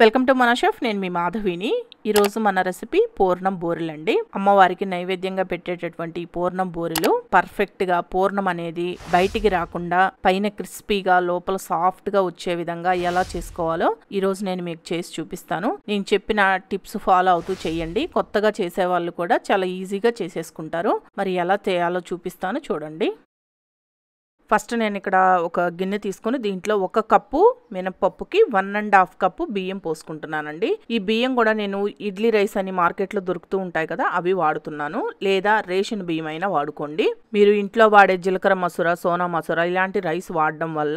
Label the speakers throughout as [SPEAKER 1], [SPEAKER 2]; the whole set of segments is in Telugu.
[SPEAKER 1] వెల్కమ్ టు మన షెఫ్ నేను మీ మాధవిని ఈరోజు మన రెసిపీ పూర్ణం బోరెలండి అండి అమ్మవారికి నైవేద్యంగా పెట్టేటటువంటి పూర్ణం బోరెలు పర్ఫెక్ట్గా పూర్ణం అనేది బయటికి రాకుండా పైన క్రిస్పీగా లోపల సాఫ్ట్గా వచ్చే విధంగా ఎలా చేసుకోవాలో ఈరోజు నేను మీకు చేసి చూపిస్తాను నేను చెప్పిన టిప్స్ ఫాలో అవుతూ చేయండి కొత్తగా చేసే వాళ్ళు కూడా చాలా ఈజీగా చేసేసుకుంటారు మరి ఎలా చేయాలో చూపిస్తాను చూడండి ఫస్ట్ నేను ఇక్కడ ఒక గిన్నె తీసుకుని దీంట్లో ఒక కప్పు మినప్పప్పుకి వన్ అండ్ హాఫ్ కప్పు బియ్యం పోసుకుంటున్నానండి ఈ బియ్యం కూడా నేను ఇడ్లీ రైస్ అని మార్కెట్లో దొరుకుతూ ఉంటాయి కదా అవి వాడుతున్నాను లేదా రేషన్ బియ్యం అయినా వాడుకోండి మీరు ఇంట్లో వాడే జీలకర్ర మసూర సోనా మసూర ఇలాంటి రైస్ వాడడం వల్ల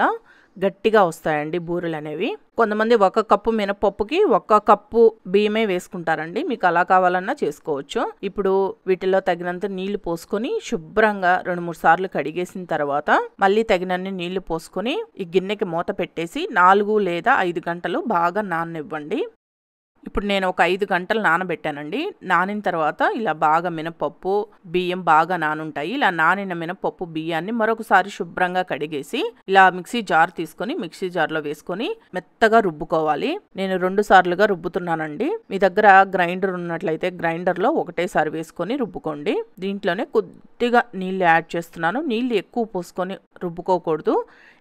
[SPEAKER 1] గట్టిగా వస్తాయండి బూరెలు అనేవి కొంతమంది ఒక కప్పు మినపప్పుకి ఒక కప్పు బియ్యమే వేసుకుంటారండి మీకు అలా కావాలన్నా చేసుకోవచ్చు ఇప్పుడు వీటిలో తగినంత నీళ్లు పోసుకొని శుభ్రంగా రెండు మూడు సార్లు కడిగేసిన తర్వాత మళ్ళీ తగినన్ని నీళ్లు పోసుకొని ఈ గిన్నెకి మూత పెట్టేసి నాలుగు లేదా ఐదు గంటలు బాగా నాన్నివ్వండి ఇప్పుడు నేను ఒక ఐదు గంటలు నానబెట్టానండి నానిన తర్వాత ఇలా బాగా మినపప్పు బియ్యం బాగా నానుంటాయి ఇలా నానిన మినపప్పు బియ్యాన్ని మరొకసారి శుభ్రంగా కడిగేసి ఇలా మిక్సీ జార్ తీసుకొని మిక్సీ జార్లో వేసుకొని మెత్తగా రుబ్బుకోవాలి నేను రెండు సార్లుగా రుబ్బుతున్నానండి మీ దగ్గర గ్రైండర్ ఉన్నట్లయితే గ్రైండర్లో ఒకటేసారి వేసుకొని రుబ్బుకోండి దీంట్లోనే కొద్దిగా నీళ్ళు యాడ్ చేస్తున్నాను నీళ్ళు ఎక్కువ పోసుకొని రుబ్బుకోకూడదు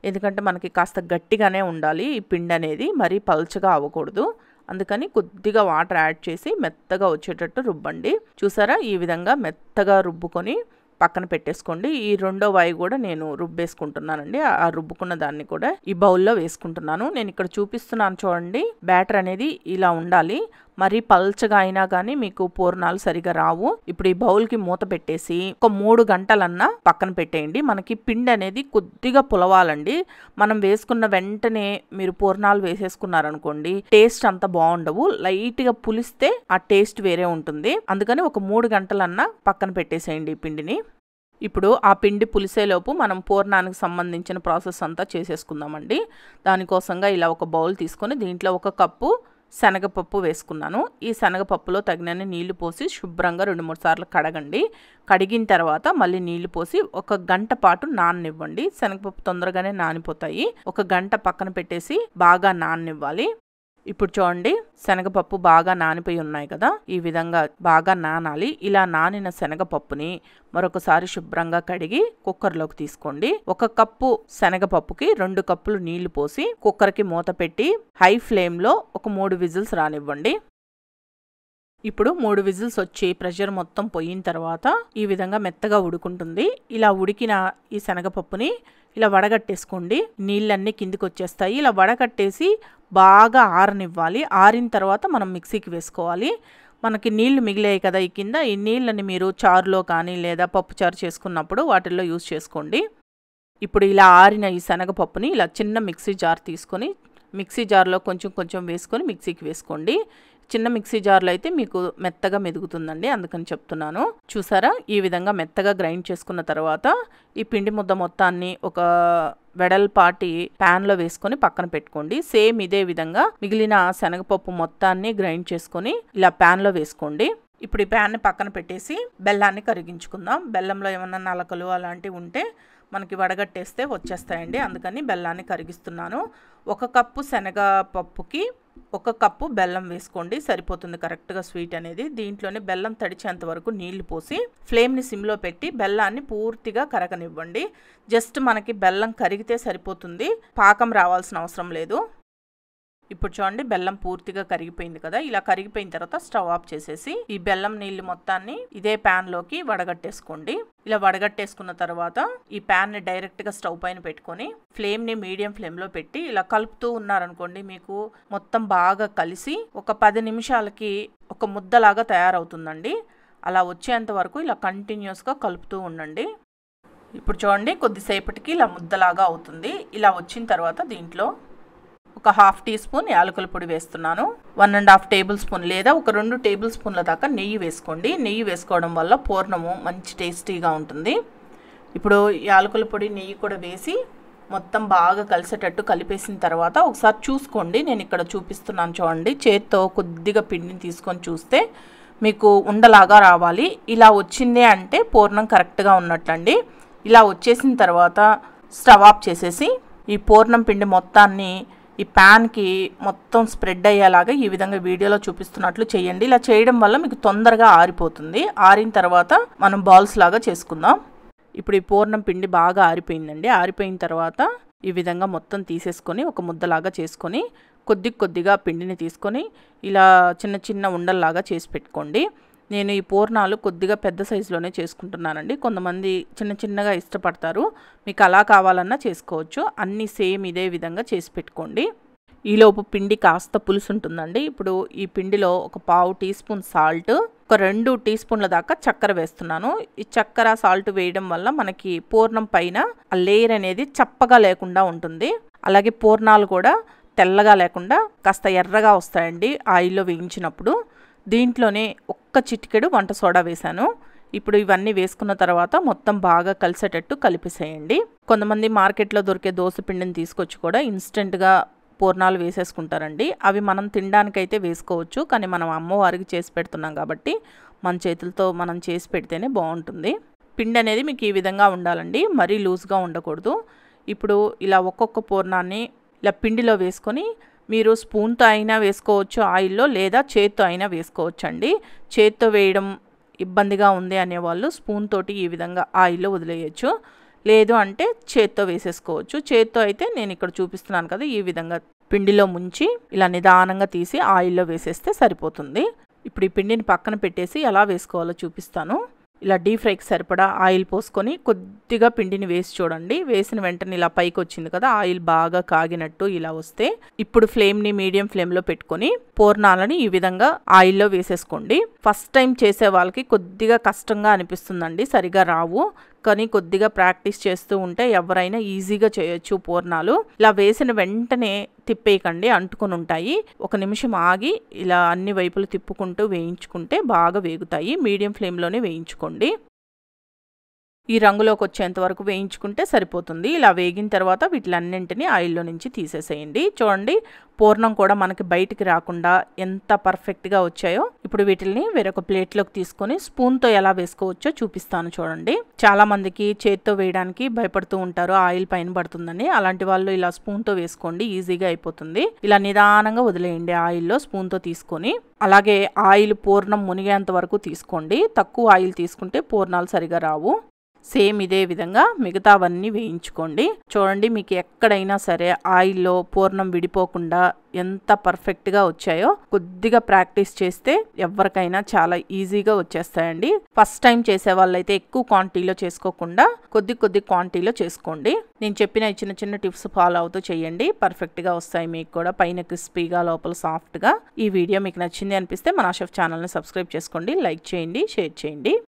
[SPEAKER 1] ఎందుకంటే మనకి కాస్త గట్టిగానే ఉండాలి ఈ పిండి అనేది మరీ పల్చగా అవ్వకూడదు అందుకని కొద్దిగా వాటర్ యాడ్ చేసి మెత్తగా వచ్చేటట్టు రుబ్బండి చూసారా ఈ విధంగా మెత్తగా రుబ్బుకొని పక్కన పెట్టేసుకోండి ఈ రెండో వాయి కూడా నేను రుబ్బేసుకుంటున్నానండి ఆ రుబ్బుకున్న దాన్ని కూడా ఈ బౌల్లో వేసుకుంటున్నాను నేను ఇక్కడ చూపిస్తున్నాను చూడండి బ్యాటర్ అనేది ఇలా ఉండాలి మరి పల్చగా అయినా కానీ మీకు పూర్ణాలు సరిగా రావు ఇప్పుడు ఈ బౌల్కి మూత పెట్టేసి ఒక మూడు గంటలన్నా పక్కన పెట్టేయండి మనకి పిండి అనేది కొద్దిగా పులవాలండి మనం వేసుకున్న వెంటనే మీరు పూర్ణాలు వేసేసుకున్నారనుకోండి టేస్ట్ అంత బాగుండవు లైట్గా పులిస్తే ఆ టేస్ట్ వేరే ఉంటుంది అందుకని ఒక మూడు గంటలన్నా పక్కన పెట్టేసేయండి ఈ పిండిని ఇప్పుడు ఆ పిండి పులిసేలోపు మనం పూర్ణానికి సంబంధించిన ప్రాసెస్ అంతా చేసేసుకుందామండి దానికోసంగా ఇలా ఒక బౌల్ తీసుకొని దీంట్లో ఒక కప్పు శనగపప్పు వేసుకున్నాను ఈ శనగపప్పులో తగినన్ని నీళ్లు పోసి శుభ్రంగా రెండు మూడు సార్లు కడగండి కడిగిన తర్వాత మళ్ళీ నీళ్లు పోసి ఒక గంట పాటు నాననివ్వండి శనగపప్పు తొందరగానే నానిపోతాయి ఒక గంట పక్కన పెట్టేసి బాగా నాననివ్వాలి ఇప్పుడు చూడండి శనగపప్పు బాగా నానిపోయి ఉన్నాయి కదా ఈ విధంగా బాగా నానాలి ఇలా నానిన శనగపప్పుని మరొకసారి శుభ్రంగా కడిగి కుక్కర్లోకి తీసుకోండి ఒక కప్పు శనగపప్పుకి రెండు కప్పులు నీళ్లు పోసి కుక్కర్కి మూత పెట్టి హై ఫ్లేమ్లో ఒక మూడు విజిల్స్ రానివ్వండి ఇప్పుడు మూడు విజిల్స్ వచ్చి ప్రెషర్ మొత్తం పోయిన తర్వాత ఈ విధంగా మెత్తగా ఉడుకుంటుంది ఇలా ఉడికిన ఈ శనగపప్పుని ఇలా వడగట్టేసుకోండి నీళ్ళన్నీ కిందికి వచ్చేస్తాయి ఇలా వడగట్టేసి బాగా ఆరనివ్వాలి ఆరిన తర్వాత మనం మిక్సీకి వేసుకోవాలి మనకి నీళ్లు మిగిలాయి కదా ఈ కింద ఈ నీళ్ళని మీరు చారులో కానీ లేదా పప్పు చారు చేసుకున్నప్పుడు వాటిల్లో యూజ్ చేసుకోండి ఇప్పుడు ఇలా ఆరిన ఈ శనగపప్పుని ఇలా చిన్న మిక్సీ జార్ తీసుకొని మిక్సీ జార్లో కొంచెం కొంచెం వేసుకొని మిక్సీకి వేసుకోండి చిన్న మిక్సీ జార్లో అయితే మీకు మెత్తగా మెదుగుతుందండి అందుకని చెప్తున్నాను చూసారా ఈ విధంగా మెత్తగా గ్రైండ్ చేసుకున్న తర్వాత ఈ పిండి ముద్ద మొత్తాన్ని ఒక వెడల్పాటి ప్యాన్లో వేసుకొని పక్కన పెట్టుకోండి సేమ్ ఇదే విధంగా మిగిలిన శనగపప్పు మొత్తాన్ని గ్రైండ్ చేసుకొని ఇలా ప్యాన్లో వేసుకోండి ఇప్పుడు ఈ ప్యాన్ని పక్కన పెట్టేసి బెల్లాన్ని కరిగించుకుందాం బెల్లంలో ఏమన్నా నలకలు అలాంటివి ఉంటే మనకి వడగట్టేస్తే వచ్చేస్తాయండి అందుకని బెల్లాన్ని కరిగిస్తున్నాను ఒక కప్పు శనగపప్పుకి ఒక కప్పు బెల్లం వేసుకోండి సరిపోతుంది కరెక్ట్గా స్వీట్ అనేది దీంట్లోనే బెల్లం తడిచేంత వరకు నీళ్లు పోసి ఫ్లేమ్ని సిమ్లో పెట్టి బెల్లాన్ని పూర్తిగా కరగనివ్వండి జస్ట్ మనకి బెల్లం కరిగితే సరిపోతుంది పాకం రావాల్సిన అవసరం లేదు ఇప్పుడు చూడండి బెల్లం పూర్తిగా కరిగిపోయింది కదా ఇలా కరిగిపోయిన తర్వాత స్టవ్ ఆఫ్ చేసేసి ఈ బెల్లం నీళ్లు మొత్తాన్ని ఇదే ప్యాన్ లోకి వడగట్టేసుకోండి ఇలా వడగట్టేసుకున్న తర్వాత ఈ డైరెక్ట్ డైరెక్ట్గా స్టవ్ పైన పెట్టుకొని ఫ్లేమ్ని మీడియం ఫ్లేమ్లో పెట్టి ఇలా కలుపుతూ ఉన్నారనుకోండి మీకు మొత్తం బాగా కలిసి ఒక పది నిమిషాలకి ఒక ముద్దలాగా తయారవుతుందండి అలా వచ్చేంత వరకు ఇలా కంటిన్యూస్గా కలుపుతూ ఉండండి ఇప్పుడు చూడండి కొద్దిసేపటికి ఇలా ముద్దలాగా అవుతుంది ఇలా వచ్చిన తర్వాత దీంట్లో ఒక హాఫ్ టీ స్పూన్ యాలకుల పొడి వేస్తున్నాను one and half tablespoon లేదా ఒక రెండు టేబుల్ స్పూన్ల దాకా నెయ్యి వేసుకోండి నెయ్యి వేసుకోవడం వల్ల పూర్ణము మంచి టేస్టీగా ఉంటుంది ఇప్పుడు యాలకుల పొడి నెయ్యి కూడా వేసి మొత్తం బాగా కలిసేటట్టు కలిపేసిన తర్వాత ఒకసారి చూసుకోండి నేను ఇక్కడ చూపిస్తున్నాను చూడండి చేత్తో కొద్దిగా పిండిని తీసుకొని చూస్తే మీకు ఉండలాగా రావాలి ఇలా వచ్చింది అంటే పూర్ణం కరెక్ట్గా ఉన్నట్టండి ఇలా వచ్చేసిన తర్వాత స్టవ్ ఆఫ్ చేసేసి ఈ పూర్ణం పిండి మొత్తాన్ని ఈ ప్యాన్కి మొత్తం స్ప్రెడ్ అయ్యేలాగా ఈ విధంగా వీడియోలో చూపిస్తున్నట్లు చేయండి ఇలా చేయడం వల్ల మీకు తొందరగా ఆరిపోతుంది ఆరిన తర్వాత మనం బాల్స్ లాగా చేసుకుందాం ఇప్పుడు ఈ పూర్ణం పిండి బాగా ఆరిపోయిందండి ఆరిపోయిన తర్వాత ఈ విధంగా మొత్తం తీసేసుకొని ఒక ముద్దలాగా చేసుకొని కొద్ది కొద్దిగా పిండిని తీసుకొని ఇలా చిన్న చిన్న ఉండల్లాగా చేసి పెట్టుకోండి నేను ఈ పూర్ణాలు కొద్దిగా పెద్ద సైజులోనే చేసుకుంటున్నానండి కొంతమంది చిన్న చిన్నగా ఇష్టపడతారు మీకు అలా కావాలన్నా చేసుకోవచ్చు అన్నీ సేమ్ ఇదే విధంగా చేసి పెట్టుకోండి ఈలోపు పిండి కాస్త పులుసు ఉంటుందండి ఇప్పుడు ఈ పిండిలో ఒక పావు టీ స్పూన్ సాల్ట్ ఒక రెండు టీ స్పూన్ల దాకా చక్కెర వేస్తున్నాను ఈ చక్కెర సాల్ట్ వేయడం వల్ల మనకి పూర్ణం పైన ఆ లేయర్ అనేది చప్పగా లేకుండా ఉంటుంది అలాగే పూర్ణాలు కూడా తెల్లగా లేకుండా కాస్త ఎర్రగా వస్తాయండి ఆయిల్లో వేయించినప్పుడు దీంట్లోనే ఒక్క చిటికెడు వంట సోడా వేశాను ఇప్పుడు ఇవన్నీ వేసుకున్న తర్వాత మొత్తం బాగా కలిసేటట్టు కలిపిసేయండి కొంతమంది మార్కెట్లో దొరికే దోశపిండిని తీసుకొచ్చి కూడా ఇన్స్టెంట్గా పూర్ణాలు వేసేసుకుంటారండి అవి మనం తినడానికైతే వేసుకోవచ్చు కానీ మనం అమ్మవారికి చేసి పెడుతున్నాం కాబట్టి మన చేతులతో మనం చేసి పెడితేనే బాగుంటుంది పిండి అనేది మీకు ఈ విధంగా ఉండాలండి మరీ లూజ్గా ఉండకూడదు ఇప్పుడు ఇలా ఒక్కొక్క పూర్ణాన్ని ఇలా పిండిలో వేసుకొని మీరు స్పూన్తో అయినా వేసుకోవచ్చు ఆయిల్లో లేదా చేత్తో అయినా వేసుకోవచ్చు అండి చేత్తో వేయడం ఇబ్బందిగా ఉంది అనేవాళ్ళు స్పూన్ తోటి ఈ విధంగా ఆయిల్లో వదిలేయచ్చు లేదు అంటే చేత్తో వేసేసుకోవచ్చు చేత్తో అయితే నేను ఇక్కడ చూపిస్తున్నాను కదా ఈ విధంగా పిండిలో ముంచి ఇలా నిదానంగా తీసి ఆయిల్లో వేసేస్తే సరిపోతుంది ఇప్పుడు ఈ పిండిని పక్కన పెట్టేసి ఎలా వేసుకోవాలో చూపిస్తాను ఇలా డీప్ ఫ్రైకి సరిపడా ఆయిల్ పోసుకొని కొద్దిగా పిండిని వేసి చూడండి వేసిన వెంటనే ఇలా పైకి వచ్చింది కదా ఆయిల్ బాగా కాగినట్టు ఇలా వస్తే ఇప్పుడు ఫ్లేమ్ని మీడియం ఫ్లేమ్లో పెట్టుకొని పూర్ణాలని ఈ విధంగా ఆయిల్లో వేసేసుకోండి ఫస్ట్ టైం చేసే వాళ్ళకి కొద్దిగా కష్టంగా అనిపిస్తుందండి సరిగా రావు కానీ కొద్దిగా ప్రాక్టీస్ చేస్తూ ఉంటే ఎవరైనా ఈజీగా చేయొచ్చు పూర్ణాలు ఇలా వేసిన వెంటనే తిప్పేయకండి అంటుకొని ఉంటాయి ఒక నిమిషం ఆగి ఇలా అన్ని వైపులు తిప్పుకుంటూ వేయించుకుంటే బాగా వేగుతాయి మీడియం ఫ్లేమ్లోనే వేయించుకోండి ఈ రంగులోకి వచ్చేంత వరకు వేయించుకుంటే సరిపోతుంది ఇలా వేగిన తర్వాత వీటిలన్నింటినీ ఆయిల్లో నుంచి తీసేసేయండి చూడండి పూర్ణం కూడా మనకి బయటికి రాకుండా ఎంత పర్ఫెక్ట్గా వచ్చాయో ఇప్పుడు వీటిని వేరొక ప్లేట్లోకి తీసుకొని స్పూన్తో ఎలా వేసుకోవచ్చో చూపిస్తాను చూడండి చాలామందికి చేత్తో వేయడానికి భయపడుతూ ఉంటారు ఆయిల్ పైన పడుతుందని అలాంటి వాళ్ళు ఇలా స్పూన్తో వేసుకోండి ఈజీగా అయిపోతుంది ఇలా నిదానంగా వదిలేయండి ఆయిల్లో స్పూన్తో తీసుకొని అలాగే ఆయిల్ పూర్ణం మునిగేంత వరకు తీసుకోండి తక్కువ ఆయిల్ తీసుకుంటే పూర్ణాలు సరిగా రావు సేమ్ ఇదే విధంగా మిగతావన్నీ వేయించుకోండి చూడండి మీకు ఎక్కడైనా సరే ఆయిల్లో పూర్ణం విడిపోకుండా ఎంత పర్ఫెక్ట్గా వచ్చాయో కొద్దిగా ప్రాక్టీస్ చేస్తే ఎవరికైనా చాలా ఈజీగా వచ్చేస్తాయండి ఫస్ట్ టైం చేసే వాళ్ళైతే ఎక్కువ క్వాంటిటీలో చేసుకోకుండా కొద్ది కొద్ది క్వాంటిటీలో చేసుకోండి నేను చెప్పిన చిన్న చిన్న టిప్స్ ఫాలో అవుతూ చేయండి పర్ఫెక్ట్గా వస్తాయి మీకు కూడా పైన క్రిస్పీగా లోపల సాఫ్ట్గా ఈ వీడియో మీకు నచ్చింది అనిపిస్తే మన షెఫ్ ఛానల్ని సబ్స్క్రైబ్ చేసుకోండి లైక్ చేయండి షేర్ చేయండి